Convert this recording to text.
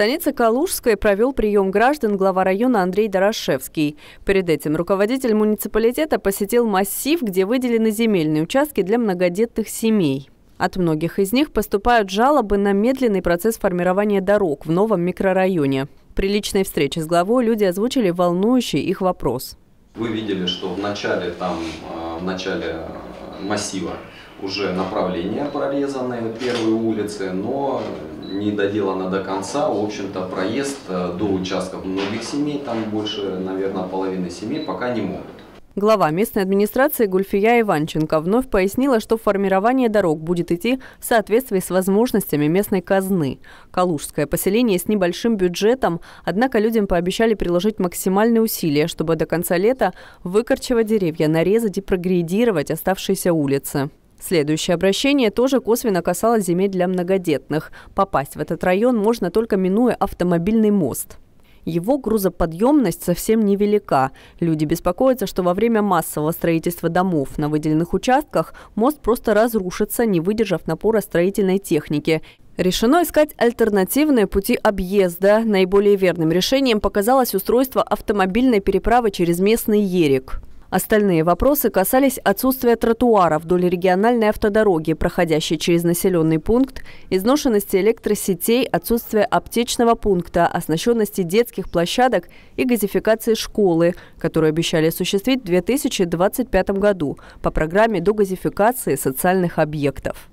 станице Калужской провел прием граждан глава района Андрей Дорошевский. Перед этим руководитель муниципалитета посетил массив, где выделены земельные участки для многодетных семей. От многих из них поступают жалобы на медленный процесс формирования дорог в новом микрорайоне. При личной встрече с главой люди озвучили волнующий их вопрос. Вы видели, что в начале, там, а, в начале а, массива уже направления прорезаны, первые улицы, но не доделана до конца. В общем-то, проезд э, до участков многих семей, там больше, наверное, половины семей пока не могут. Глава местной администрации Гульфия Иванченко вновь пояснила, что формирование дорог будет идти в соответствии с возможностями местной казны. Калужское поселение с небольшим бюджетом, однако людям пообещали приложить максимальные усилия, чтобы до конца лета выкорчевать деревья, нарезать и прогредировать оставшиеся улицы. Следующее обращение тоже косвенно касалось земель для многодетных. Попасть в этот район можно только минуя автомобильный мост. Его грузоподъемность совсем невелика. Люди беспокоятся, что во время массового строительства домов на выделенных участках мост просто разрушится, не выдержав напора строительной техники. Решено искать альтернативные пути объезда. Наиболее верным решением показалось устройство автомобильной переправы через местный Ерик. Остальные вопросы касались отсутствия тротуара вдоль региональной автодороги, проходящей через населенный пункт, изношенности электросетей, отсутствия аптечного пункта, оснащенности детских площадок и газификации школы, которую обещали осуществить в 2025 году по программе догазификации социальных объектов.